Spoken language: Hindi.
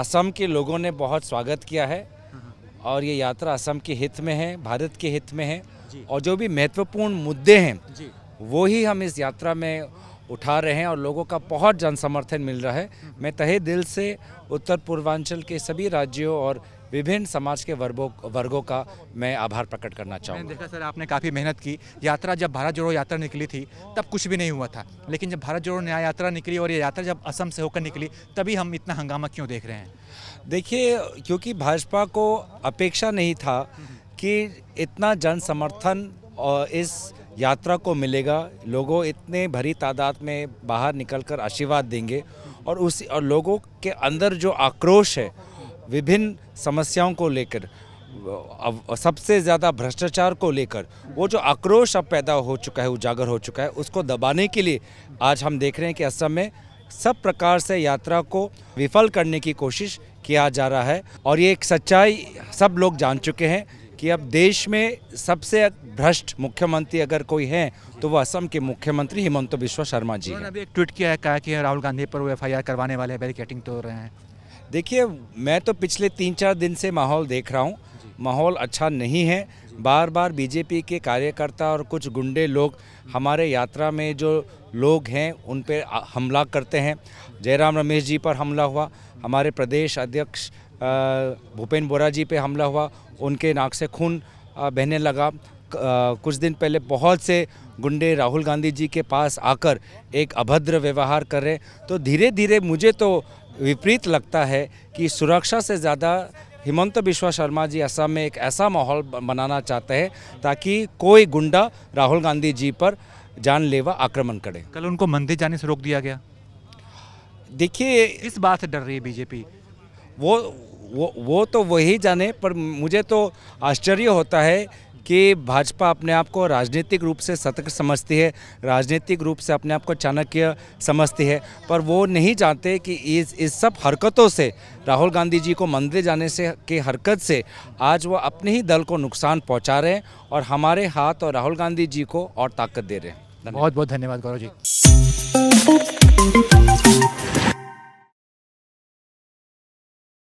असम के लोगों ने बहुत स्वागत किया है और ये यात्रा असम के हित में है भारत के हित में है और जो भी महत्वपूर्ण मुद्दे हैं वो ही हम इस यात्रा में उठा रहे हैं और लोगों का बहुत जन समर्थन मिल रहा है हम्म। मैं तहे दिल से उत्तर पूर्वांचल के सभी राज्यों और विभिन्न समाज के वर्गों वर्गों का मैं आभार प्रकट करना चाहूँगा देखा सर आपने काफ़ी मेहनत की यात्रा जब भारत जोड़ो यात्रा निकली थी तब कुछ भी नहीं हुआ था लेकिन जब भारत जोड़ो न्याय यात्रा निकली और ये यात्रा जब असम से होकर निकली तभी हम इतना हंगामा क्यों देख रहे हैं देखिए क्योंकि भाजपा को अपेक्षा नहीं था कि इतना जन समर्थन और इस यात्रा को मिलेगा लोगों इतने भरी तादाद में बाहर निकलकर आशीर्वाद देंगे और उसी और लोगों के अंदर जो आक्रोश है विभिन्न समस्याओं को लेकर सबसे ज़्यादा भ्रष्टाचार को लेकर वो जो आक्रोश अब पैदा हो चुका है उजागर हो चुका है उसको दबाने के लिए आज हम देख रहे हैं कि असम में सब प्रकार से यात्रा को विफल करने की कोशिश किया जा रहा है और ये एक सच्चाई सब लोग जान चुके हैं कि अब देश में सबसे भ्रष्ट मुख्यमंत्री अगर कोई हैं तो वो असम के मुख्यमंत्री हिमंत बिश्व शर्मा जी अभी एक ट्वीट किया है कहा कि राहुल गांधी पर वो एफ करवाने वाले बैरिकेटिंग तोड़ रहे हैं देखिए मैं तो पिछले तीन चार दिन से माहौल देख रहा हूँ माहौल अच्छा नहीं है बार बार बीजेपी के कार्यकर्ता और कुछ गुंडे लोग हमारे यात्रा में जो लोग हैं उन पर हमला करते हैं जयराम रमेश जी पर हमला हुआ हमारे प्रदेश अध्यक्ष भूपेन बोरा जी पे हमला हुआ उनके नाक से खून बहने लगा कुछ दिन पहले बहुत से गुंडे राहुल गांधी जी के पास आकर एक अभद्र व्यवहार कर रहे तो धीरे धीरे मुझे तो विपरीत लगता है कि सुरक्षा से ज़्यादा हिमंत बिश्वा शर्मा जी असम में एक ऐसा माहौल बनाना चाहते हैं ताकि कोई गुंडा राहुल गांधी जी पर जानलेवा आक्रमण करे कल उनको मंदिर जाने से रोक दिया गया देखिए इस बात से डर रही है बीजेपी वो वो वो तो वही जाने पर मुझे तो आश्चर्य होता है कि भाजपा अपने आप को राजनीतिक रूप से सतर्क समझती है राजनीतिक रूप से अपने आप को चाणक्य समझती है पर वो नहीं जानते कि इस इस सब हरकतों से राहुल गांधी जी को मंदिर जाने से के हरकत से आज वो अपने ही दल को नुकसान पहुंचा रहे हैं और हमारे हाथ और राहुल गांधी जी को और ताकत दे रहे हैं बहुत बहुत धन्यवाद गौरव जी